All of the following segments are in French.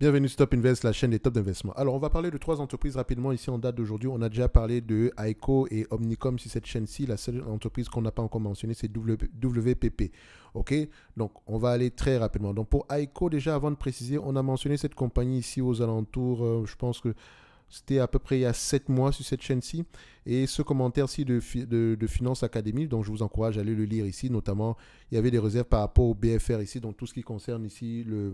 Bienvenue Stop Invest, la chaîne des top d'investissement. Alors, on va parler de trois entreprises rapidement ici en date d'aujourd'hui. On a déjà parlé de ICO et Omnicom sur cette chaîne-ci. La seule entreprise qu'on n'a pas encore mentionnée, c'est WPP. OK Donc, on va aller très rapidement. Donc, pour ICO, déjà, avant de préciser, on a mentionné cette compagnie ici aux alentours, euh, je pense que c'était à peu près il y a 7 mois sur cette chaîne-ci. Et ce commentaire-ci de, Finance Academy, dont je vous encourage à aller le lire ici, notamment il y avait des réserves par rapport au BFR ici, donc tout ce qui concerne ici, le,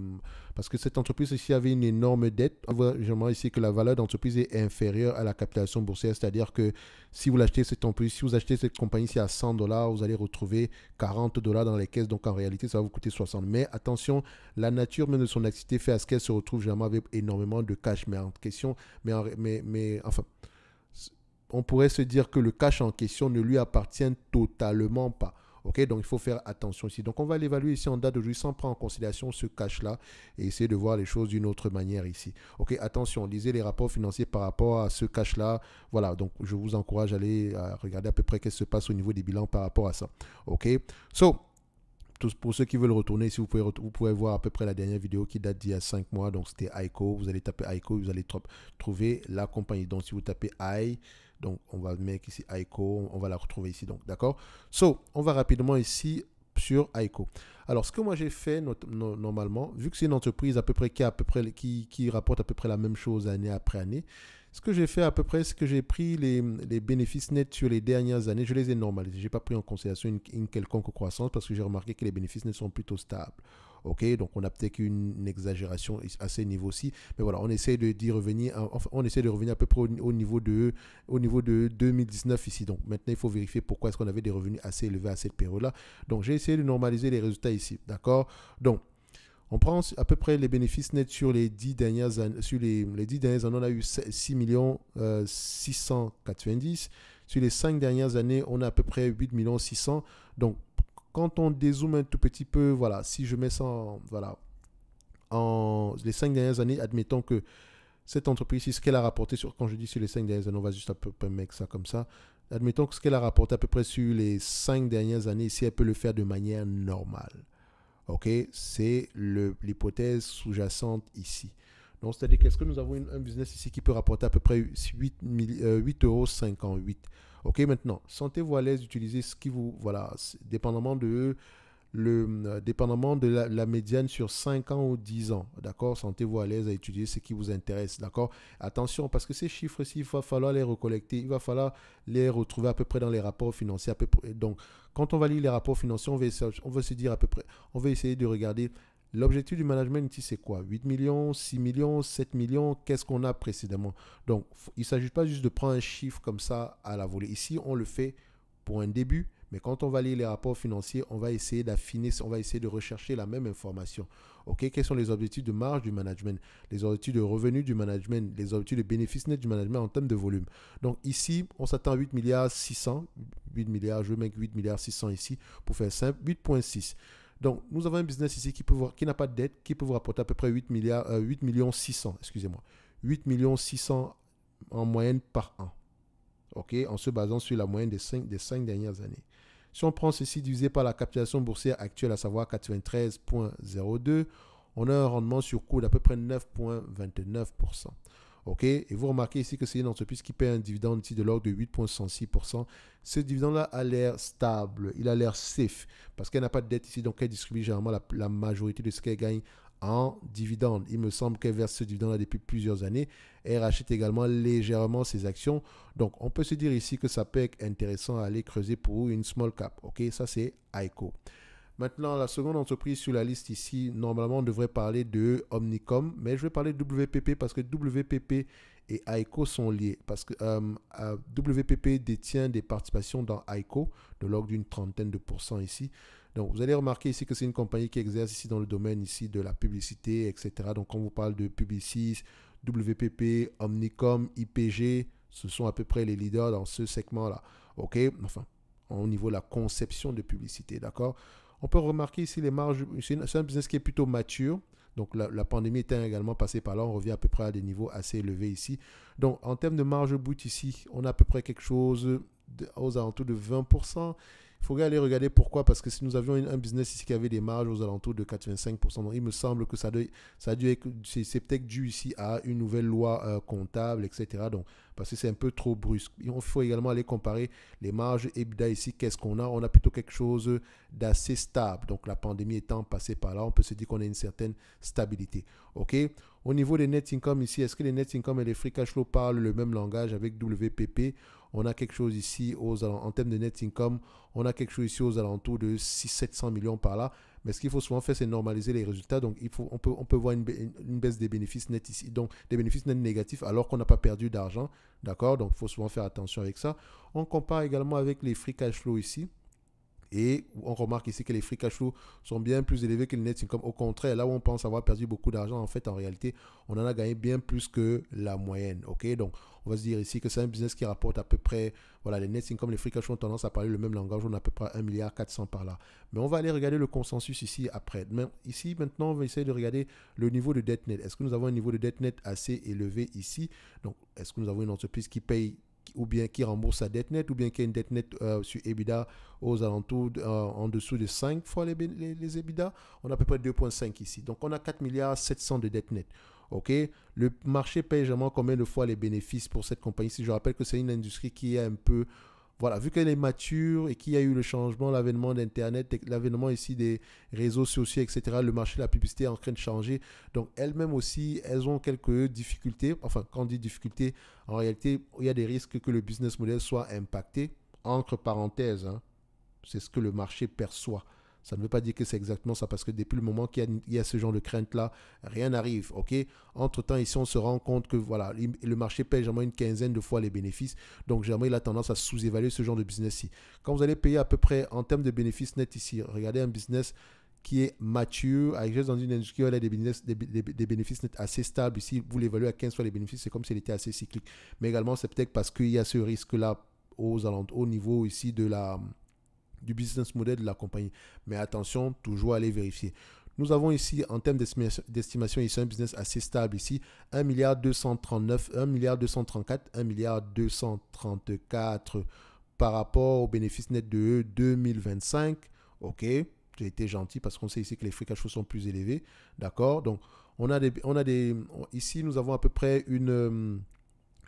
parce que cette entreprise ici avait une énorme dette. On voit ici que la valeur d'entreprise est inférieure à la capitalisation boursière, c'est-à-dire que si vous l'achetez cette entreprise, si vous achetez cette compagnie ici à 100 dollars, vous allez retrouver 40 dollars dans les caisses, donc en réalité ça va vous coûter 60. Mais attention, la nature même de son activité fait à ce qu'elle se retrouve généralement avec énormément de cash, mais en question, mais, mais, mais enfin on pourrait se dire que le cash en question ne lui appartient totalement pas. OK donc, il faut faire attention ici. Donc, on va l'évaluer ici en date de d'aujourd'hui sans prendre en considération ce cash-là et essayer de voir les choses d'une autre manière ici. OK, attention, lisez les rapports financiers par rapport à ce cash-là. Voilà, donc je vous encourage à aller regarder à peu près qu ce qui se passe au niveau des bilans par rapport à ça. OK, so, pour ceux qui veulent retourner, si vous pouvez, vous pouvez voir à peu près la dernière vidéo qui date d'il y a 5 mois. Donc, c'était Aiko. Vous allez taper Aiko, vous allez trouver la compagnie. Donc, si vous tapez I, donc on va mettre ici Aiko, on va la retrouver ici. Donc, d'accord So, on va rapidement ici sur Aiko. Alors, ce que moi j'ai fait normalement, vu que c'est une entreprise à peu près qui, à peu près, qui rapporte à peu près la même chose année après année, ce que j'ai fait à peu près, c'est que j'ai pris les, bénéfices nets sur les dernières années. Je les ai normalisés. Je n'ai pas pris en considération une, quelconque croissance parce que j'ai remarqué que les bénéfices nets sont plutôt stables. Ok, donc on a peut-être une, exagération à ces niveaux-ci, mais voilà, on essaie de d'y revenir, on essaie de revenir à peu près au, niveau de au niveau de 2019 ici. Donc maintenant, il faut vérifier pourquoi est-ce qu'on avait des revenus assez élevés à cette période-là. Donc j'ai essayé de normaliser les résultats ici, d'accord. Donc on prend à peu près les bénéfices nets sur les 10 dernières années. Sur les, les 10 dernières années, on a eu 6 millions 690. Euh, sur les 5 dernières années, on a à peu près 8 millions 600. Donc, quand on dézoome un tout petit peu, voilà, si je mets ça en, voilà, en les 5 dernières années, admettons que cette entreprise, si ce qu'elle a rapporté sur, quand je dis sur les 5 dernières années, on va juste à peu près mettre ça comme ça. Admettons que ce qu'elle a rapporté à peu près sur les 5 dernières années, si elle peut le faire de manière normale. OK C'est l'hypothèse sous-jacente ici. Donc, c'est-à-dire qu'est-ce que nous avons un business ici qui peut rapporter à peu près 8,58 euh, euros OK, maintenant, sentez-vous à l'aise d'utiliser ce qui vous, voilà, dépendamment de le, euh, dépendamment de la, médiane sur 5 ans ou 10 ans. D'accord Sentez-vous à l'aise à étudier ce qui vous intéresse. D'accord Attention, parce que ces chiffres-ci, il va falloir les recollecter. Il va falloir les retrouver à peu près dans les rapports financiers. À peu Donc, quand on va lire les rapports financiers, on va, essayer, on se dire à peu près, on va essayer de regarder L'objectif du management ici, c'est quoi 8 millions, 6 millions, 7 millions, qu'est-ce qu'on a précédemment Donc, il ne s'agit pas juste de prendre un chiffre comme ça à la volée. Ici, on le fait pour un début, mais quand on va lire les rapports financiers, on va essayer d'affiner, on va essayer de rechercher la même information. OK, quels sont les objectifs de marge du management, les objectifs de revenus du management, les objectifs de bénéfices net du management en termes de volume. Donc ici, on s'attend à 8 milliards 600, 8 milliards, je mets 8 milliards 600 ici pour faire simple, 8.6. Donc, nous avons un business ici qui, peut qui n'a pas de dette, qui peut vous rapporter à peu près 8, milliards, 8 euh, millions 600, excusez-moi, 8 millions 600 en moyenne par an ok, en se basant sur la moyenne des cinq des dernières années. Si on prend ceci divisé par la capitalisation boursière actuelle, à savoir 93,02, on a un rendement sur coût d'à peu près 9,29%. OK Et vous remarquez ici que c'est une entreprise qui paie un dividende de l'ordre de 8,106%. Ce dividende-là a l'air stable, il a l'air safe, parce qu'elle n'a pas de dette ici, donc elle distribue généralement la majorité de ce qu'elle gagne en dividendes. Il me semble qu'elle verse ce dividende là depuis plusieurs années et rachète également légèrement ses actions. Donc, on peut se dire ici que ça peut être intéressant à aller creuser pour une small cap. OK, ça c'est ICO. Maintenant, la seconde entreprise sur la liste ici, normalement, on devrait parler de Omnicom, mais je vais parler de WPP parce que WPP et ICO sont liés. Parce que euh, euh, WPP détient des participations dans ICO de l'ordre d'une trentaine de pourcents ici. Donc, vous allez remarquer ici que c'est une compagnie qui exerce ici dans le domaine ici de la publicité, etc. Donc, quand on vous parle de Publicis, WPP, Omnicom, IPG, ce sont à peu près les leaders dans ce segment-là. OK Enfin, au niveau de la conception de publicité, d'accord On peut remarquer ici les marges. C'est un business qui est plutôt mature. Donc la, pandémie était également passée par là. On revient à peu près à des niveaux assez élevés ici. Donc en termes de marge brute ici, on a à peu près quelque chose aux alentours de 20%. Il faudrait aller regarder pourquoi, parce que si nous avions un business ici qui avait des marges aux alentours de 85%, il me semble que ça, a ça c'est peut-être dû ici à une nouvelle loi euh, comptable, etc. Donc, parce que c'est un peu trop brusque. Il faut également aller comparer les marges EBITDA ici. Qu'est-ce qu'on a On a plutôt quelque chose d'assez stable. Donc, la pandémie étant passée par là, on peut se dire qu'on a une certaine stabilité. OK Au niveau des net income ici, est-ce que les net income et les free cash flow parlent le même langage avec WPP on a quelque chose ici aux, en termes de net income, on a quelque chose ici aux alentours de 600-700 millions par là. Mais ce qu'il faut souvent faire, c'est normaliser les résultats. Donc, on, peut, voir une, une baisse des bénéfices nets ici, donc des bénéfices nets négatifs, alors qu'on n'a pas perdu d'argent. D'accord Donc, il faut souvent faire attention avec ça. On compare également avec les free cash flow ici. Et on remarque ici que les free cash flow sont bien plus élevés que les net income. Au contraire, là où on pense avoir perdu beaucoup d'argent, en fait, en réalité, on en a gagné bien plus que la moyenne. Ok, donc on va se dire ici que c'est un business qui rapporte à peu près, voilà, les net income, les free cash flow ont tendance à parler le même langage. On a à peu près 1,4 milliard par là. Mais on va aller regarder le consensus ici après. Mais ici, maintenant, on va essayer de regarder le niveau de dette net. Est-ce que nous avons un niveau de dette net assez élevé ici Donc, est-ce que nous avons une entreprise qui paye ou bien qui rembourse sa dette nette, ou bien qui a une dette nette euh, sur EBITDA aux alentours, euh, en dessous de 5 fois les, les, EBITDA, on a à peu près 2,5 ici. Donc on a 4 milliards 700 de dette nette. Ok, le marché paye généralement combien de fois les bénéfices pour cette compagnie Si je rappelle que c'est une industrie qui est un peu voilà, vu qu'elle est mature et qu'il y a eu le changement, l'avènement d'Internet, l'avènement ici des réseaux sociaux, etc., le marché de la publicité est en train de changer. Donc, elles-mêmes aussi, elles ont quelques difficultés. Enfin, quand on dit difficultés, en réalité, il y a des risques que le business model soit impacté, entre parenthèses. Hein. C'est ce que le marché perçoit. Ça ne veut pas dire que c'est exactement ça, parce que depuis le moment qu'il y, a ce genre de crainte-là, rien n'arrive, ok Entre-temps, ici, on se rend compte que, voilà, le marché paye généralement une quinzaine de fois les bénéfices, donc généralement, il a tendance à sous-évaluer ce genre de business-ci. Quand vous allez payer à peu près, en termes de bénéfices nets ici, regardez un business qui est mature, avec juste dans une industrie où y a des bénéfices, nets assez stables. Ici, vous l'évaluez à 15 fois les bénéfices, c'est comme s'il était assez cyclique. Mais également, c'est peut-être parce qu'il y a ce risque-là aux au niveau ici de la du business model de la compagnie. Mais attention, toujours aller vérifier. Nous avons ici, en termes d'estimation, ici un business assez stable ici, 1 milliard 239, 1 milliard 234, 1 milliard 234 par rapport au bénéfice net de 2025. E ok, j'ai été gentil parce qu'on sait ici que les frais cash sont plus élevés. D'accord Donc, on a, des, on a des... Ici, nous avons à peu près une,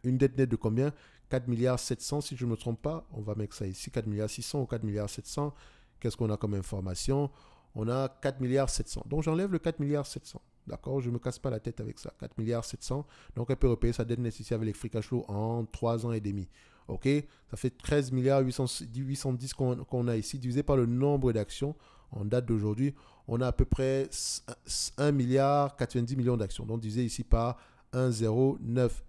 une dette nette de combien 4 milliards 700, si je ne me trompe pas. On va mettre ça ici, 4 milliards 600 ou 4 milliards 700. Qu'est-ce qu'on a comme information On a 4 milliards 700. Donc j'enlève le 4 milliards 700. D'accord Je ne me casse pas la tête avec ça. 4 milliards 700. Donc elle peut repayer sa dette nécessaire avec les free cash en 3 ans et demi. OK Ça fait 13 milliards 810 qu'on a ici, divisé par le nombre d'actions en date d'aujourd'hui. On a à peu près 1 milliard 90 millions d'actions. Donc divisé ici par 1,090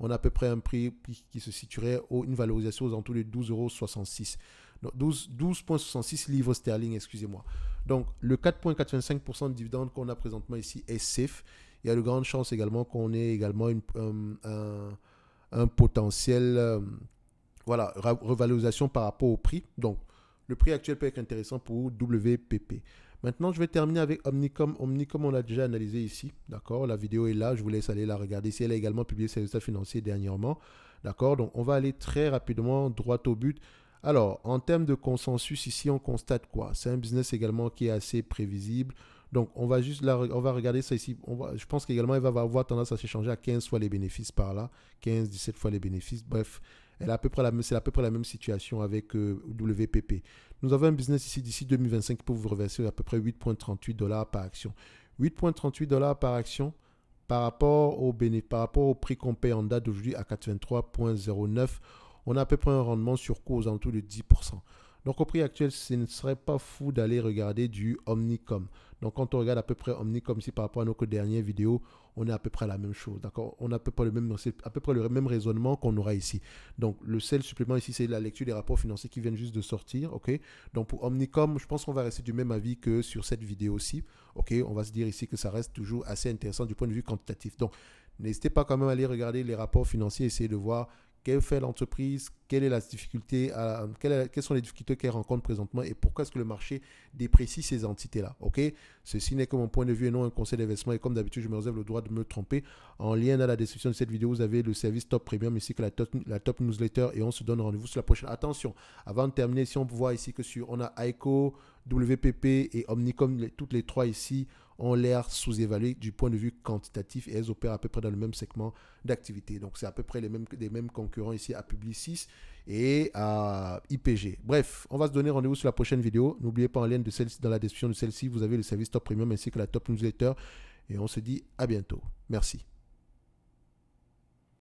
on a à peu près un prix qui se situerait à une valorisation aux alentours de 12,66 12,66 livres sterling, excusez-moi. Donc, le 4,85% de dividende qu'on a présentement ici est safe. Il y a de grandes chances également qu'on ait également une, un, potentiel euh, voilà, revalorisation par rapport au prix. Donc, le prix actuel peut être intéressant pour WPP. Maintenant, je vais terminer avec Omnicom. Omnicom, on l'a déjà analysé ici, d'accord La vidéo est là, je vous laisse aller la regarder Si Elle a également publié ses résultats financiers dernièrement, d'accord Donc, on va aller très rapidement, droit au but. Alors, en termes de consensus, ici, on constate quoi C'est un business également qui est assez prévisible. Donc, on va juste la, on va regarder ça ici. je pense qu'également, il va avoir tendance à s'échanger à 15 fois les bénéfices par là, 15, 17 fois les bénéfices. Bref, peu près la c'est à peu près la même situation avec euh, WPP. Nous avons un business ici d'ici 2025 qui peut vous reverser à peu près 8,38 dollars par action. 8,38 dollars par action par rapport au par au prix qu'on paye en date d'aujourd'hui à 83,09. On a à peu près un rendement sur coût aux alentours de 10%. Donc au prix actuel, ce ne serait pas fou d'aller regarder du Omnicom. Donc quand on regarde à peu près Omnicom ici par rapport à nos dernières vidéos, on est à peu près la même chose, d'accord On a à peu près le même, à peu près le même raisonnement qu'on aura ici. Donc le seul supplément ici, c'est la lecture des rapports financiers qui viennent juste de sortir, ok Donc pour Omnicom, je pense qu'on va rester du même avis que sur cette vidéo-ci, ok On va se dire ici que ça reste toujours assez intéressant du point de vue quantitatif. Donc n'hésitez pas quand même à aller regarder les rapports financiers, essayer de voir quelle fait l'entreprise, quelle est la difficulté, quelles sont les difficultés qu'elle rencontre présentement et pourquoi est-ce que le marché déprécie ces entités-là. Ok, Ceci n'est que mon point de vue et non un conseil d'investissement et comme d'habitude, je me réserve le droit de me tromper. En lien à la description de cette vidéo, vous avez le service Top Premium Ici, que la top, la top newsletter et on se donne rendez-vous sur la prochaine. Attention, avant de terminer, si on peut voir ici que sur, on a ICO, WPP et Omnicom, toutes les trois ici, ont l'air sous-évaluées du point de vue quantitatif et elles opèrent à peu près dans le même segment d'activité. Donc, c'est à peu près les mêmes, les mêmes concurrents ici à Publicis et à IPG. Bref, on va se donner rendez-vous sur la prochaine vidéo. N'oubliez pas en lien de celle dans la description de celle-ci, vous avez le service Top Premium ainsi que la Top Newsletter et on se dit à bientôt. Merci.